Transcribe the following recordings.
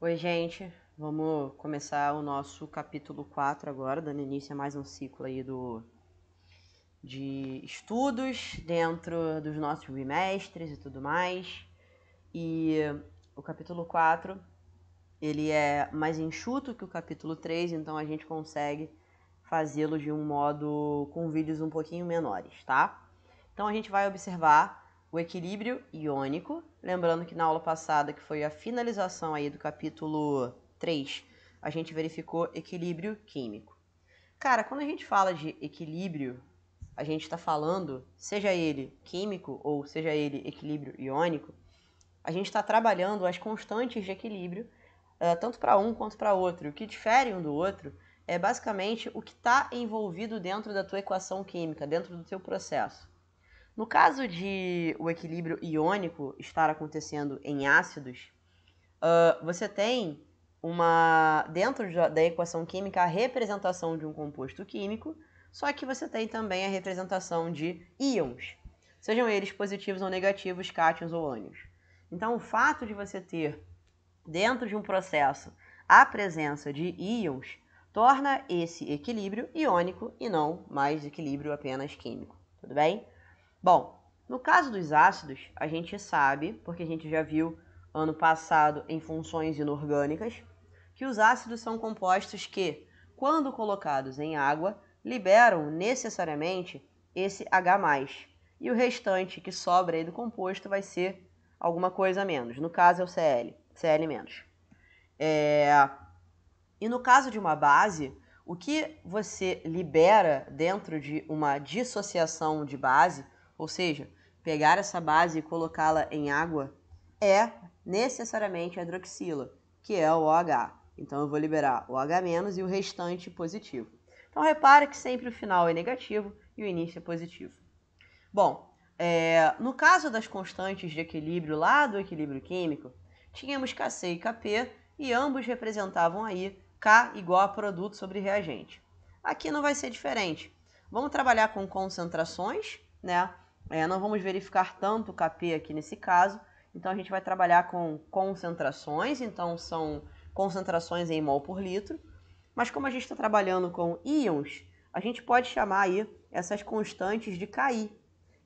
Oi, gente. Vamos começar o nosso capítulo 4 agora, dando início a mais um ciclo aí do de estudos dentro dos nossos bimestres e tudo mais. E o capítulo 4, ele é mais enxuto que o capítulo 3, então a gente consegue fazê-lo de um modo com vídeos um pouquinho menores, tá? Então a gente vai observar o equilíbrio iônico. Lembrando que na aula passada, que foi a finalização aí do capítulo 3, a gente verificou equilíbrio químico. Cara, quando a gente fala de equilíbrio, a gente está falando, seja ele químico ou seja ele equilíbrio iônico, a gente está trabalhando as constantes de equilíbrio, eh, tanto para um quanto para outro. O que difere um do outro é basicamente o que está envolvido dentro da tua equação química, dentro do teu processo. No caso de o equilíbrio iônico estar acontecendo em ácidos, uh, você tem uma dentro da equação química a representação de um composto químico, só que você tem também a representação de íons, sejam eles positivos ou negativos, cátions ou ânions. Então, o fato de você ter dentro de um processo a presença de íons torna esse equilíbrio iônico e não mais equilíbrio apenas químico, tudo bem? Bom, no caso dos ácidos, a gente sabe, porque a gente já viu ano passado em funções inorgânicas, que os ácidos são compostos que, quando colocados em água, liberam necessariamente esse H+, e o restante que sobra aí do composto vai ser alguma coisa a menos. No caso é o Cl, Cl-. É... E no caso de uma base, o que você libera dentro de uma dissociação de base ou seja, pegar essa base e colocá-la em água é necessariamente a hidroxila, que é o OH. Então eu vou liberar o H- OH e o restante positivo. Então repare que sempre o final é negativo e o início é positivo. Bom, é, no caso das constantes de equilíbrio lá do equilíbrio químico, tínhamos Kc e Kp e ambos representavam aí K igual a produto sobre reagente. Aqui não vai ser diferente. Vamos trabalhar com concentrações, né? É, não vamos verificar tanto o KP aqui nesse caso, então a gente vai trabalhar com concentrações, então são concentrações em mol por litro, mas como a gente está trabalhando com íons, a gente pode chamar aí essas constantes de KI.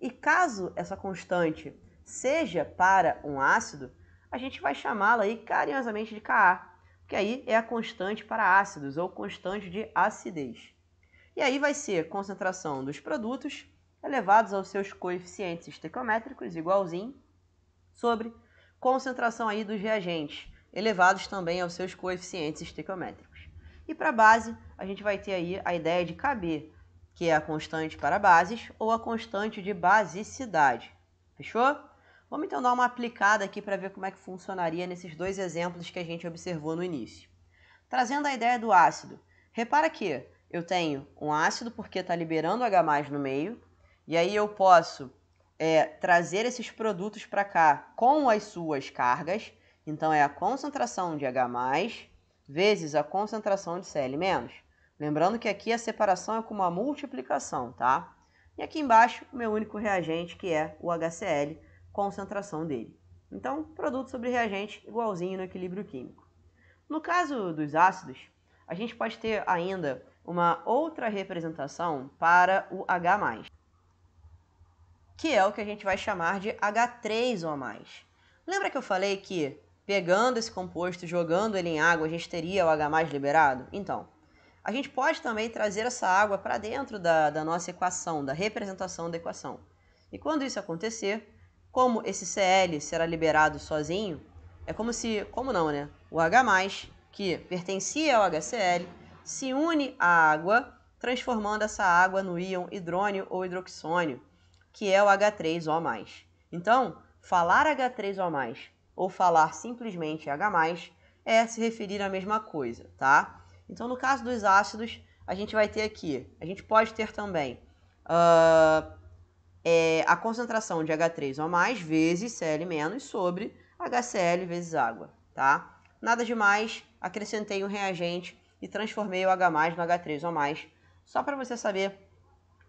E caso essa constante seja para um ácido, a gente vai chamá-la aí carinhosamente de Ka, que aí é a constante para ácidos ou constante de acidez. E aí vai ser concentração dos produtos elevados aos seus coeficientes estequiométricos, igualzinho, sobre concentração aí dos reagentes, elevados também aos seus coeficientes estequiométricos. E para base, a gente vai ter aí a ideia de KB, que é a constante para bases ou a constante de basicidade. Fechou? Vamos então dar uma aplicada aqui para ver como é que funcionaria nesses dois exemplos que a gente observou no início. Trazendo a ideia do ácido, repara que eu tenho um ácido porque está liberando H no meio, e aí eu posso é, trazer esses produtos para cá com as suas cargas. Então é a concentração de H vezes a concentração de Cl menos. Lembrando que aqui a separação é com uma multiplicação, tá? E aqui embaixo o meu único reagente que é o HCl, concentração dele. Então, produto sobre reagente igualzinho no equilíbrio químico. No caso dos ácidos, a gente pode ter ainda uma outra representação para o H+ que é o que a gente vai chamar de H3O+. Lembra que eu falei que pegando esse composto, jogando ele em água, a gente teria o H liberado? Então, a gente pode também trazer essa água para dentro da, da nossa equação, da representação da equação. E quando isso acontecer, como esse Cl será liberado sozinho, é como se, como não, né? O H+, que pertencia ao HCl, se une à água, transformando essa água no íon hidrônio ou hidroxônio, que é o H3O+. Então, falar H3O+, ou falar simplesmente H+, é se referir à mesma coisa, tá? Então, no caso dos ácidos, a gente vai ter aqui, a gente pode ter também uh, é, a concentração de H3O+, vezes Cl- sobre HCl vezes água, tá? Nada demais, acrescentei um reagente e transformei o H+, no H3O+, só para você saber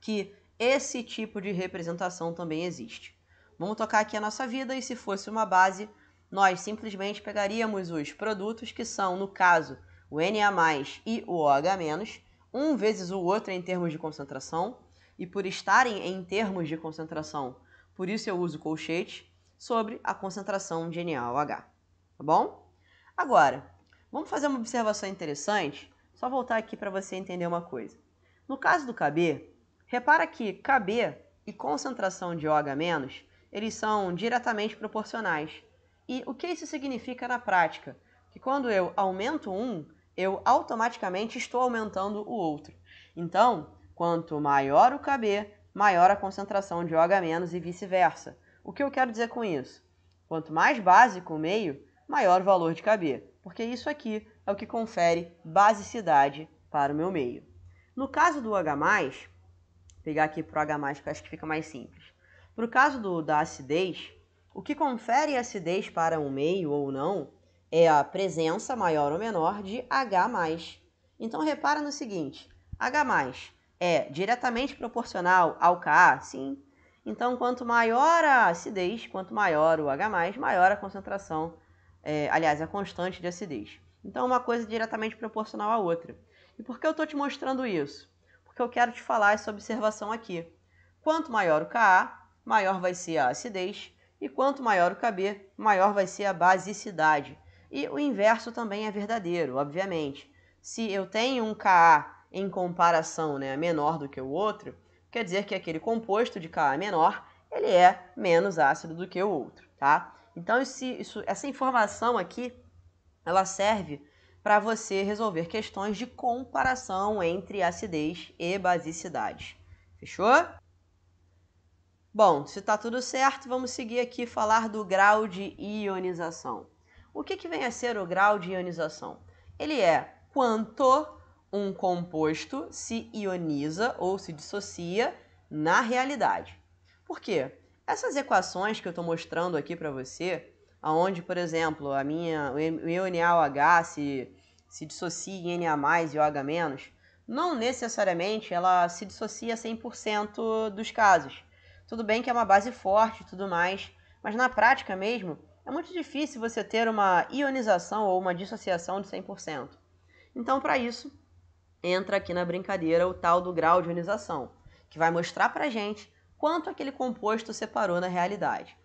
que esse tipo de representação também existe. Vamos tocar aqui a nossa vida e se fosse uma base, nós simplesmente pegaríamos os produtos que são, no caso, o Na e o OH-, um vezes o outro em termos de concentração, e por estarem em termos de concentração, por isso eu uso colchete, sobre a concentração de NaOH, tá bom? Agora, vamos fazer uma observação interessante, só voltar aqui para você entender uma coisa. No caso do KB, Repara que KB e concentração de OH- eles são diretamente proporcionais. E o que isso significa na prática? Que quando eu aumento um, eu automaticamente estou aumentando o outro. Então, quanto maior o KB, maior a concentração de OH- e vice-versa. O que eu quero dizer com isso? Quanto mais básico o meio, maior o valor de KB, porque isso aqui é o que confere basicidade para o meu meio. No caso do H+, pegar aqui pro H+, que eu acho que fica mais simples. Para o caso do, da acidez, o que confere acidez para um meio ou não é a presença maior ou menor de H+. Então repara no seguinte, H+, é diretamente proporcional ao K? Sim. Então, quanto maior a acidez, quanto maior o H+, maior a concentração, é, aliás, a constante de acidez. Então, uma coisa diretamente proporcional à outra. E por que eu estou te mostrando isso? porque eu quero te falar essa observação aqui. Quanto maior o Ka, maior vai ser a acidez, e quanto maior o Kb, maior vai ser a basicidade. E o inverso também é verdadeiro, obviamente. Se eu tenho um Ka em comparação né, menor do que o outro, quer dizer que aquele composto de Ka menor ele é menos ácido do que o outro, tá? Então, isso, essa informação aqui ela serve para você resolver questões de comparação entre acidez e basicidade. Fechou? Bom, se está tudo certo, vamos seguir aqui falar do grau de ionização. O que, que vem a ser o grau de ionização? Ele é quanto um composto se ioniza ou se dissocia na realidade. Por quê? Essas equações que eu estou mostrando aqui para você, aonde, por exemplo, a minha, o meu NaOH se, se dissocia em Na+, e OH-, não necessariamente ela se dissocia 100% dos casos. Tudo bem que é uma base forte e tudo mais, mas na prática mesmo, é muito difícil você ter uma ionização ou uma dissociação de 100%. Então, para isso, entra aqui na brincadeira o tal do grau de ionização, que vai mostrar para gente quanto aquele composto separou na realidade.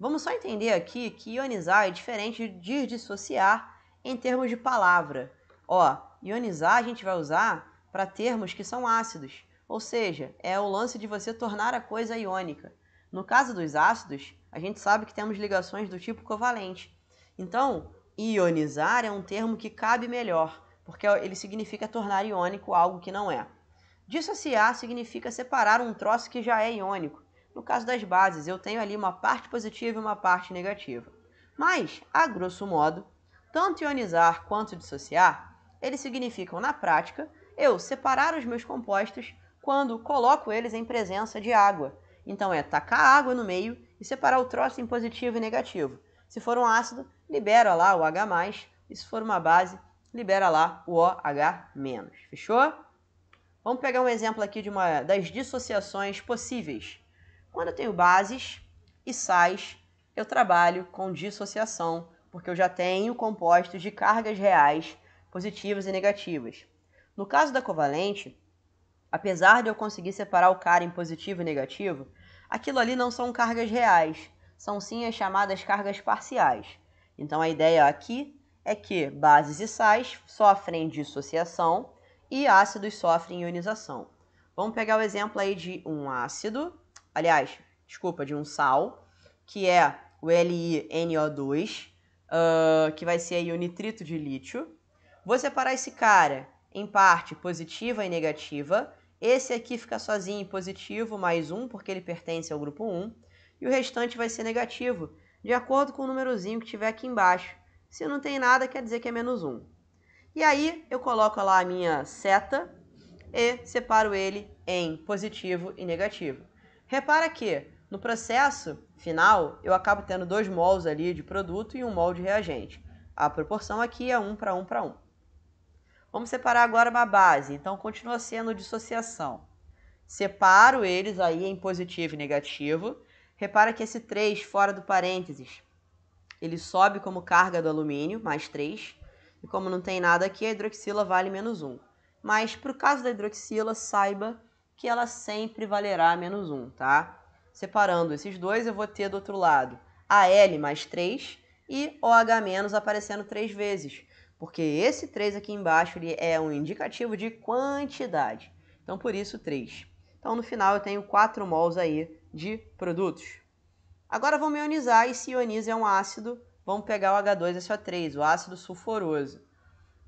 Vamos só entender aqui que ionizar é diferente de dissociar em termos de palavra. Ó, ionizar a gente vai usar para termos que são ácidos, ou seja, é o lance de você tornar a coisa iônica. No caso dos ácidos, a gente sabe que temos ligações do tipo covalente. Então, ionizar é um termo que cabe melhor, porque ele significa tornar iônico algo que não é. Dissociar significa separar um troço que já é iônico. No caso das bases, eu tenho ali uma parte positiva e uma parte negativa. Mas, a grosso modo, tanto ionizar quanto dissociar, eles significam, na prática, eu separar os meus compostos quando coloco eles em presença de água. Então é tacar água no meio e separar o troço em positivo e negativo. Se for um ácido, libera lá o H+, e se for uma base, libera lá o OH-. Fechou? Vamos pegar um exemplo aqui de uma das dissociações possíveis. Quando eu tenho bases e sais, eu trabalho com dissociação, porque eu já tenho compostos de cargas reais positivas e negativas. No caso da covalente, apesar de eu conseguir separar o cara em positivo e negativo, aquilo ali não são cargas reais, são sim as chamadas cargas parciais. Então a ideia aqui é que bases e sais sofrem dissociação e ácidos sofrem ionização. Vamos pegar o exemplo aí de um ácido aliás, desculpa, de um sal, que é o LiNO2, uh, ah, que vai ser aí o nitrito de lítio. Vou separar esse cara em parte positiva e negativa. Esse aqui fica sozinho positivo, mais um, porque ele pertence ao grupo 1. E o restante vai ser negativo, de acordo com o númerozinho que tiver aqui embaixo. Se não tem nada, quer dizer que é menos 1. E aí eu coloco lá a minha seta e separo ele em positivo e negativo. Repara que no processo final eu acabo tendo dois mols ali de produto e um mol de reagente. A proporção aqui é 1 para 1 para 1. Vamos separar agora uma base, então continua sendo dissociação. Separo eles aí em positivo e negativo. Repara que esse 3 fora do parênteses, ele sobe como carga do alumínio, mais 3. E como não tem nada aqui, a hidroxila vale menos 1. Mas para o caso da hidroxila, saiba que ela sempre valerá menos 1, tá? Separando esses dois, eu vou ter do outro lado AL mais 3 e OH menos aparecendo três vezes, porque esse 3 aqui embaixo ele é um indicativo de quantidade. Então, por isso, 3. Então, no final, eu tenho 4 mols aí de produtos. Agora, vamos ionizar, e se ioniza é um ácido, vamos pegar o H2SO3, é o ácido sulfuroso.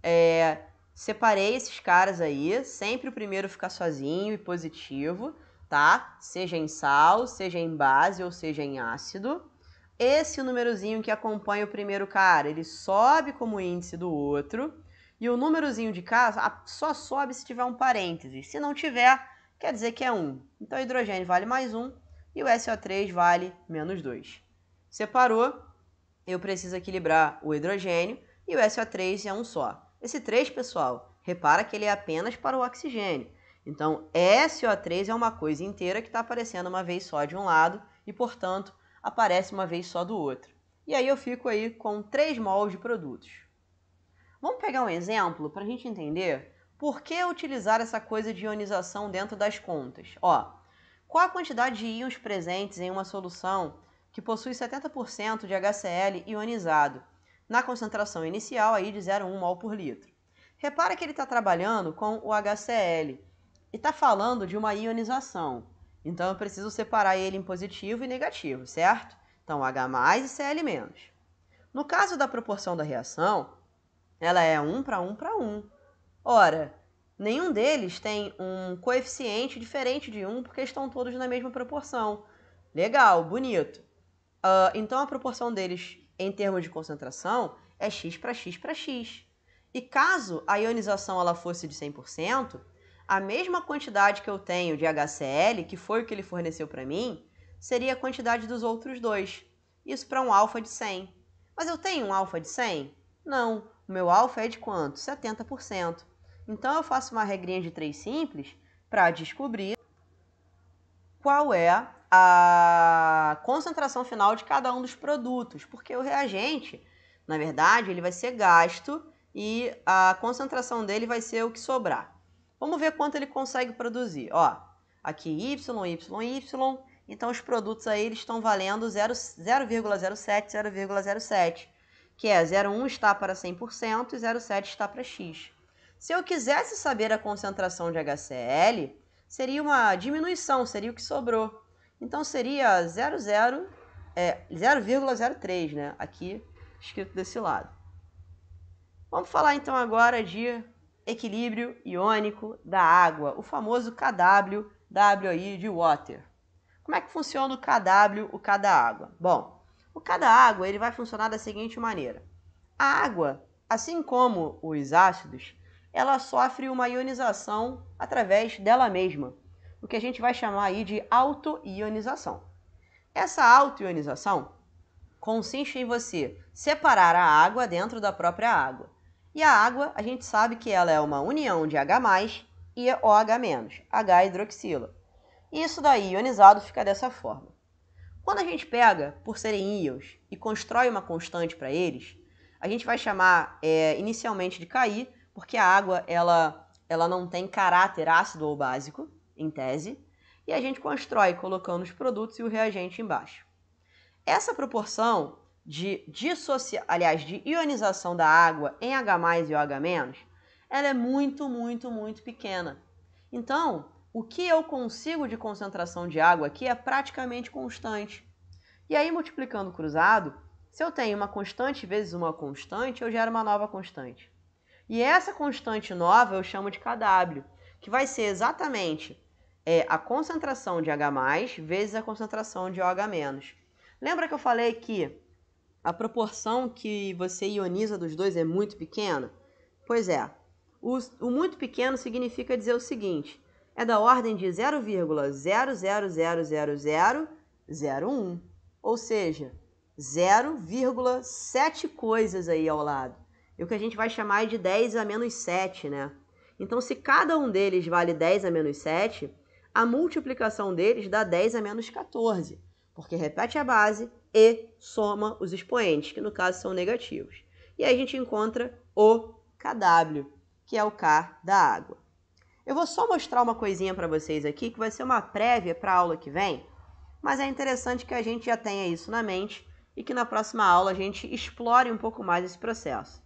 É, Separei esses caras aí, sempre o primeiro fica sozinho e positivo, tá? Seja em sal, seja em base ou seja em ácido. Esse númerozinho que acompanha o primeiro cara, ele sobe como índice do outro. E o númerozinho de casa só sobe se tiver um parênteses. Se não tiver, quer dizer que é 1. Então, o hidrogênio vale mais 1 e o SO3 vale menos 2. Separou, eu preciso equilibrar o hidrogênio e o SO3 é um só. Esse 3, pessoal, repara que ele é apenas para o oxigênio. Então, SO3 é uma coisa inteira que está aparecendo uma vez só de um lado e, portanto, aparece uma vez só do outro. E aí eu fico aí com 3 mols de produtos. Vamos pegar um exemplo para a gente entender por que utilizar essa coisa de ionização dentro das contas. Ó, qual a quantidade de íons presentes em uma solução que possui 70% de HCl ionizado? na concentração inicial aí de 0,1 mol por litro. Repara que ele está trabalhando com o HCl e está falando de uma ionização. Então eu preciso separar ele em positivo e negativo, certo? Então H e Cl No caso da proporção da reação, ela é 1 para 1 para 1. Ora, nenhum deles tem um coeficiente diferente de 1 porque estão todos na mesma proporção. Legal, bonito. Uh, então a proporção deles em termos de concentração é X para X para X. E caso a ionização ela fosse de 100%, a mesma quantidade que eu tenho de HCl, que foi o que ele forneceu para mim, seria a quantidade dos outros dois. Isso para um alfa de 100. Mas eu tenho um alfa de 100? Não. O meu alfa é de quanto? 70%. Então eu faço uma regrinha de três simples para descobrir qual é a concentração final de cada um dos produtos, porque o reagente, na verdade, ele vai ser gasto e a concentração dele vai ser o que sobrar. Vamos ver quanto ele consegue produzir. Ó, aqui Y, Y, Y. Então os produtos aí eles estão valendo 0,07, 0,07, que é 0,1 está para 100% e 0,7 está para X. Se eu quisesse saber a concentração de HCl, seria uma diminuição, seria o que sobrou. Então seria 0,0 é, 0,03, né? Aqui escrito desse lado. Vamos falar então agora de equilíbrio iônico da água, o famoso KW, WI de water. Como é que funciona o KW, o K da água? Bom, o K da água ele vai funcionar da seguinte maneira. A água, assim como os ácidos, ela sofre uma ionização através dela mesma o que a gente vai chamar aí de autoionização. Essa autoionização consiste em você separar a água dentro da própria água. E a água, a gente sabe que ela é uma união de H+, e OH-, H hidroxila. E isso daí ionizado fica dessa forma. Quando a gente pega, por serem íons, e constrói uma constante para eles, a gente vai chamar é, inicialmente de KI, porque a água ela, ela não tem caráter ácido ou básico, em tese, e a gente constrói colocando os produtos e o reagente embaixo. Essa proporção de dissociação aliás, de ionização da água em H+ e OH-, ela é muito, muito, muito pequena. Então, o que eu consigo de concentração de água aqui é praticamente constante. E aí, multiplicando cruzado, se eu tenho uma constante vezes uma constante, eu gero uma nova constante. E essa constante nova eu chamo de KW, que vai ser exatamente é a concentração de H+, vezes a concentração de OH-. Lembra que eu falei que a proporção que você ioniza dos dois é muito pequena? Pois é, o, o muito pequeno significa dizer o seguinte, é da ordem de 0,0000001, ou seja, 0,7 coisas aí ao lado. E o que a gente vai chamar de 10 a menos 7, né? Então, se cada um deles vale 10 a menos 7, a multiplicação deles dá 10 a menos 14, porque repete a base e soma os expoentes, que no caso são negativos. E aí a gente encontra o KW, que é o K da água. Eu vou só mostrar uma coisinha para vocês aqui, que vai ser uma prévia para a aula que vem, mas é interessante que a gente já tenha isso na mente e que na próxima aula a gente explore um pouco mais esse processo.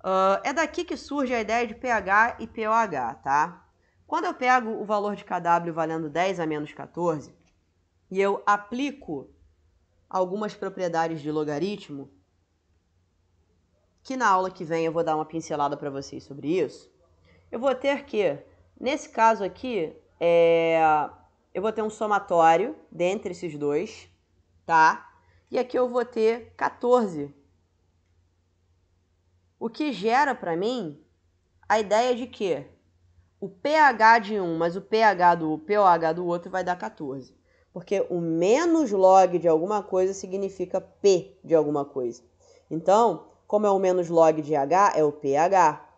Uh, é daqui que surge a ideia de pH e pOH, tá? Quando eu pego o valor de KW valendo 10 a menos 14 e eu aplico algumas propriedades de logaritmo, que na aula que vem eu vou dar uma pincelada para vocês sobre isso, eu vou ter que, nesse caso aqui, é, eu vou ter um somatório dentre esses dois, tá? E aqui eu vou ter 14. O que gera para mim a ideia de que o pH de um mais o pH do o pOH do outro vai dar 14. Porque o menos log de alguma coisa significa P de alguma coisa. Então, como é o menos log de H, é o pH.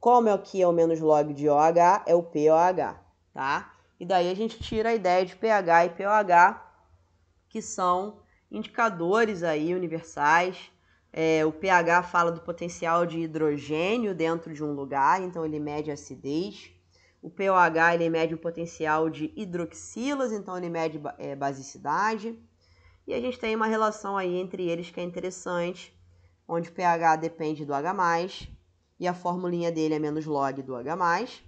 Como é o que é o menos log de OH, é o pOH, tá? E daí a gente tira a ideia de pH e pOH, que são indicadores aí universais. É, o pH fala do potencial de hidrogênio dentro de um lugar, então ele mede a acidez. O pOH ele mede o potencial de hidroxilas, então ele mede é, basicidade. E a gente tem uma relação aí entre eles que é interessante, onde o pH depende do H+, e a formulinha dele é menos log do H+,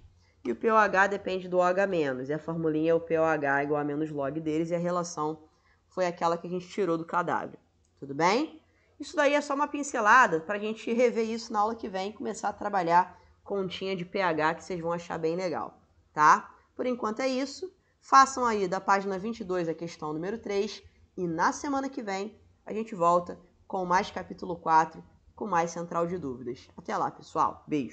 e o pOH depende do OH-, e a formulinha é o pOH igual a menos log deles, e a relação foi aquela que a gente tirou do cadáver. Tudo bem? Isso daí é só uma pincelada para a gente rever isso na aula que vem e começar a trabalhar continha de pH que vocês vão achar bem legal, tá? Por enquanto é isso. Façam aí da página 22 a questão número 3 e na semana que vem a gente volta com mais capítulo 4, com mais central de dúvidas. Até lá, pessoal. Beijo.